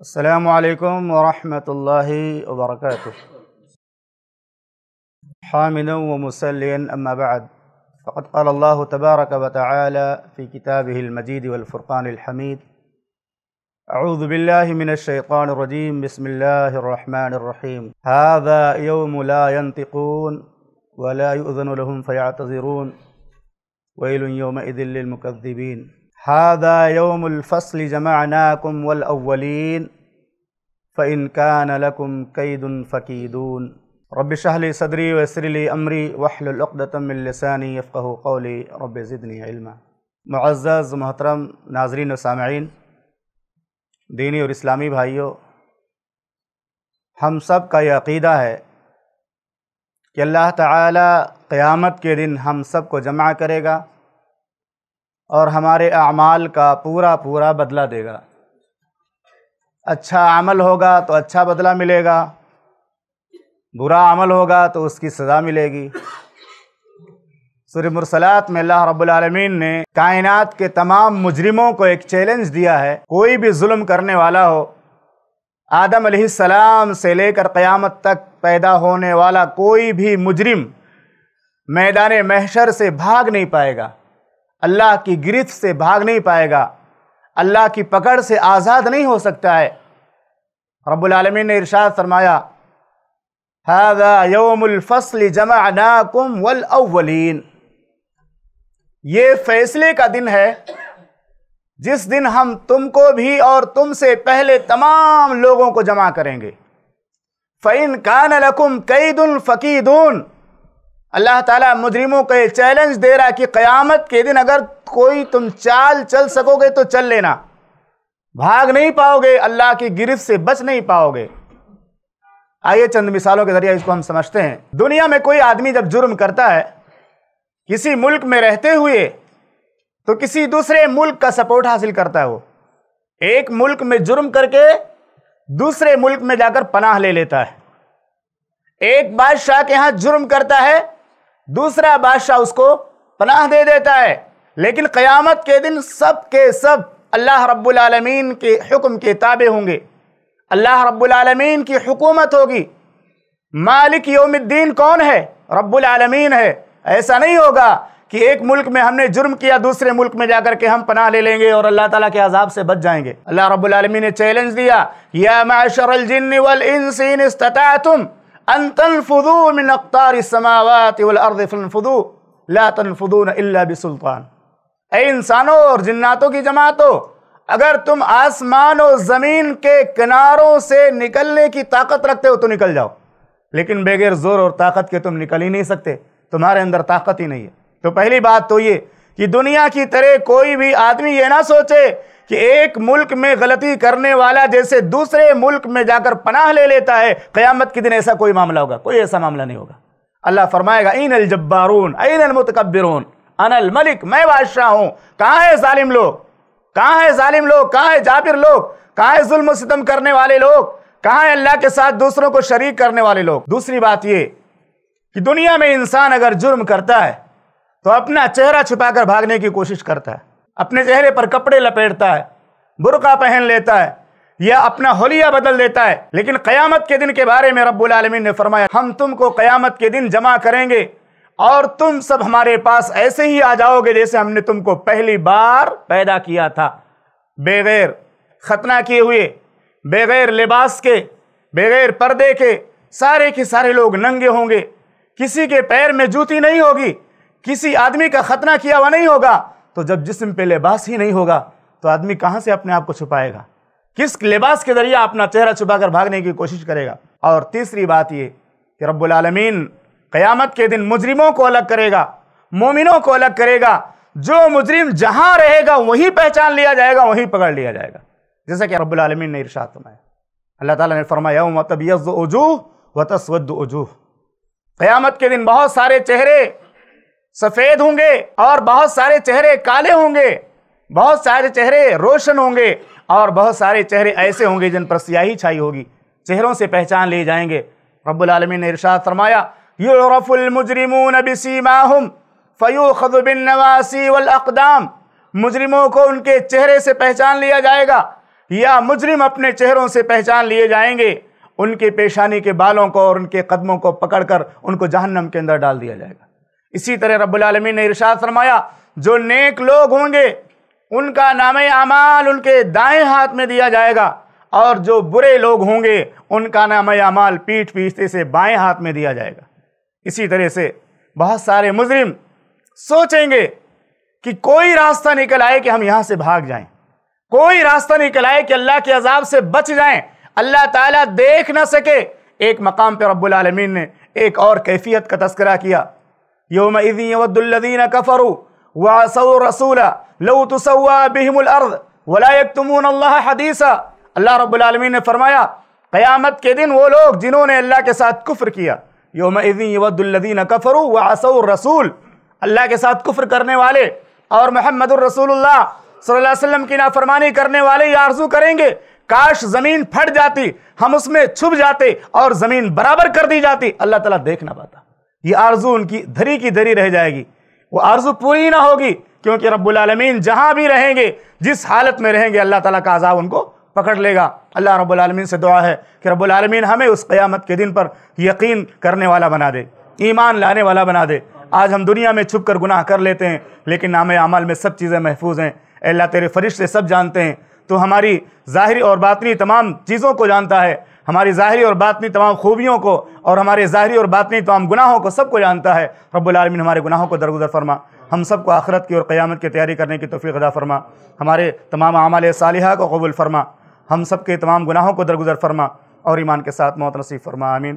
السلام عليكم ورحمة الله وبركاته حامدا ومسليا أما بعد فقد قال الله تبارك وتعالى في كتابه المجيد والفرقان الحميد أعوذ بالله من الشيطان الرجيم بسم الله الرحمن الرحيم هذا يوم لا ينطقون ولا يؤذن لهم فيعتذرون ويل يومئذ للمكذبين ہاد یوم فإن كان لكم كيد فكيدون رب اشرح لي صدري رب لي صدری واحلل عمری من لسانی يفقهوا قولی رب زدنی علما معزز محترم ناظرین و سامعین دینی اور اسلامی بھائیوں ہم سب کا یہ عقیدہ ہے کہ اللہ تعالی قیامت کے دن ہم سب کو جمع کرے گا اور ہمارے اعمال کا پورا پورا بدلہ دے گا اچھا عمل ہوگا تو اچھا بدلہ ملے گا برا عمل ہوگا تو اس کی سزا ملے گی سورہ مرسلات میں اللہ رب العالمین نے کائنات کے تمام مجرموں کو ایک چیلنج دیا ہے کوئی بھی ظلم کرنے والا ہو آدم علیہ السلام سے لے کر قیامت تک پیدا ہونے والا کوئی بھی مجرم میدان محشر سے بھاگ نہیں پائے گا اللہ کی گریت سے بھاگ نہیں پائے گا اللہ کی پکڑ سے آزاد نہیں ہو سکتا ہے رب العالمین نے ارشاد فرمایا جَمَعْنَاكُمْ وَالْأَوَّلِينَ یہ فیصلے کا دن ہے جس دن ہم تم کو بھی اور تم سے پہلے تمام لوگوں کو جمع کریں گے فَإِنْ كَانَ لَكُمْ كَيْدٌ فَقِيدُونَ اللہ تعالیٰ مجرموں کو یہ چیلنج دے رہا کہ قیامت کے دن اگر کوئی تم چال چل سکو گے تو چل لینا بھاگ نہیں پاؤ گے اللہ کی گرفت سے بچ نہیں پاؤ گے آئیے چند مثالوں کے ذریعہ اس کو ہم سمجھتے ہیں دنیا میں کوئی آدمی جب جرم کرتا ہے کسی ملک میں رہتے ہوئے تو کسی دوسرے ملک کا سپورٹ حاصل کرتا ہے وہ ایک ملک میں جرم کر کے دوسرے ملک میں جا کر پناہ لے لیتا ہے ایک بادشاہ کے ہاں جرم کرتا ہے دوسرا بادشاہ اس کو پناہ دے دیتا ہے لیکن قیامت کے دن سب کے سب اللہ رب العالمین کے حکم کے تابع ہوں گے اللہ رب العالمین کی حکومت ہوگی مالک یوم الدین کون ہے رب العالمین ہے ایسا نہیں ہوگا کہ ایک ملک میں ہم نے جرم کیا دوسرے ملک میں جا کر کے ہم پناہ لے لیں گے اور اللہ تعالیٰ کے عذاب سے بچ جائیں گے اللہ رب العالمین نے چیلنج دیا یا الجن استطاعتم ان من السماوات والارض لا الا بسلطان اے انسانوں اور جناتوں کی جماعتوں اگر تم آسمان اور زمین کے کناروں سے نکلنے کی طاقت رکھتے ہو تو نکل جاؤ لیکن بغیر زور اور طاقت کے تم نکل ہی نہیں سکتے تمہارے اندر طاقت ہی نہیں ہے تو پہلی بات تو یہ کہ دنیا کی طرح کوئی بھی آدمی یہ نہ سوچے کہ ایک ملک میں غلطی کرنے والا جیسے دوسرے ملک میں جا کر پناہ لے لیتا ہے قیامت کے دن ایسا کوئی معاملہ ہوگا کوئی ایسا معاملہ نہیں ہوگا اللہ فرمائے گا این الجبارون این المتکبرون انا الملک میں بادشاہ ہوں کہاں ہے ظالم لوگ کہاں ہے ظالم لوگ کہاں ہے جابر لوگ کہاں ہے ظلم و ستم کرنے والے لوگ کہاں ہے اللہ کے ساتھ دوسروں کو شریک کرنے والے لوگ دوسری بات یہ کہ دنیا میں انسان اگر جرم کرتا ہے تو اپنا چہرہ چھپا کر بھاگنے کی کوشش کرتا ہے اپنے چہرے پر کپڑے لپیٹتا ہے برقعہ پہن لیتا ہے یا اپنا حلیہ بدل دیتا ہے لیکن قیامت کے دن کے بارے میں رب العالمین نے فرمایا ہم تم کو قیامت کے دن جمع کریں گے اور تم سب ہمارے پاس ایسے ہی آ جاؤ گے جیسے ہم نے تم کو پہلی بار پیدا کیا تھا بغیر ختنہ کیے ہوئے بغیر لباس کے بغیر پردے کے سارے کے سارے لوگ ننگے ہوں گے کسی کے پیر میں جوتی نہیں ہوگی کسی آدمی کا ختنہ کیا ہوا نہیں ہوگا تو جب جسم پہ لباس ہی نہیں ہوگا تو آدمی کہاں سے اپنے آپ کو چھپائے گا کس لباس کے ذریعے اپنا چہرہ چھپا کر بھاگنے کی کوشش کرے گا اور تیسری بات یہ کہ رب العالمین قیامت کے دن مجرموں کو الگ کرے گا مومنوں کو الگ کرے گا جو مجرم جہاں رہے گا وہی پہچان لیا جائے گا وہی پکڑ لیا جائے گا جیسا کہ رب العالمین نے ارشاد فرمایا اللہ تعالیٰ نے فرمایا و تسود وجوہ قیامت کے دن بہت سارے چہرے سفید ہوں گے اور بہت سارے چہرے کالے ہوں گے بہت سارے چہرے روشن ہوں گے اور بہت سارے چہرے ایسے ہوں گے جن پر سیاہی چھائی ہوگی چہروں سے پہچان لیے جائیں گے رب العالمین نے ارشاد فرمایا یعرف المجرمون بسیماہم فیوخذ بالنواسی والاقدام نواسی مجرموں کو ان کے چہرے سے پہچان لیا جائے گا یا مجرم اپنے چہروں سے پہچان لیے جائیں گے ان کے پیشانی کے بالوں کو اور ان کے قدموں کو پکڑ کر ان کو جہنم کے اندر ڈال دیا جائے گا اسی طرح رب العالمین نے ارشاد فرمایا جو نیک لوگ ہوں گے ان کا نام اعمال ان کے دائیں ہاتھ میں دیا جائے گا اور جو برے لوگ ہوں گے ان کا نام اعمال پیٹ پیچھتے سے بائیں ہاتھ میں دیا جائے گا اسی طرح سے بہت سارے مجرم سوچیں گے کہ کوئی راستہ نکل آئے کہ ہم یہاں سے بھاگ جائیں کوئی راستہ نکل آئے کہ اللہ کے عذاب سے بچ جائیں اللہ تعالیٰ دیکھ نہ سکے ایک مقام پہ رب العالمین نے ایک اور کیفیت کا تذکرہ کیا یوم یود کفروا لو رسول بهم الارض ولا یکتمون اللہ حدیثا اللہ رب العالمین نے فرمایا قیامت کے دن وہ لوگ جنہوں نے اللہ کے ساتھ کفر کیا یوم یود کفروا وعصوا رسول اللہ کے ساتھ کفر کرنے والے اور محمد الرسول اللہ صلی اللہ علیہ وسلم کی نافرمانی کرنے والے یہ آرزو کریں گے کاش زمین پھٹ جاتی ہم اس میں چھپ جاتے اور زمین برابر کر دی جاتی اللہ تعالیٰ دیکھ نہ پاتا یہ آرزو ان کی دھری کی دھری رہ جائے گی وہ آرزو پوری نہ ہوگی کیونکہ رب العالمین جہاں بھی رہیں گے جس حالت میں رہیں گے اللہ تعالیٰ کا عذاب ان کو پکڑ لے گا اللہ رب العالمین سے دعا ہے کہ رب العالمین ہمیں اس قیامت کے دن پر یقین کرنے والا بنا دے ایمان لانے والا بنا دے آج ہم دنیا میں چھپ کر گناہ کر لیتے ہیں لیکن نام عمل میں سب چیزیں محفوظ ہیں اللہ تیرے فرش سے سب جانتے ہیں تو ہماری ظاہری اور باطنی تمام چیزوں کو جانتا ہے ہماری ظاہری اور باطنی تمام خوبیوں کو اور ہمارے ظاہری اور باطنی تمام گناہوں کو سب کو جانتا ہے رب العالمین ہمارے گناہوں کو درگزر فرما ہم سب کو آخرت کی اور قیامت کی تیاری کرنے کی توفیق ادا فرما ہمارے تمام اعمال صالحہ کو قبول فرما ہم سب کے تمام گناہوں کو درگزر فرما اور ایمان کے ساتھ موت نصیب فرما آمین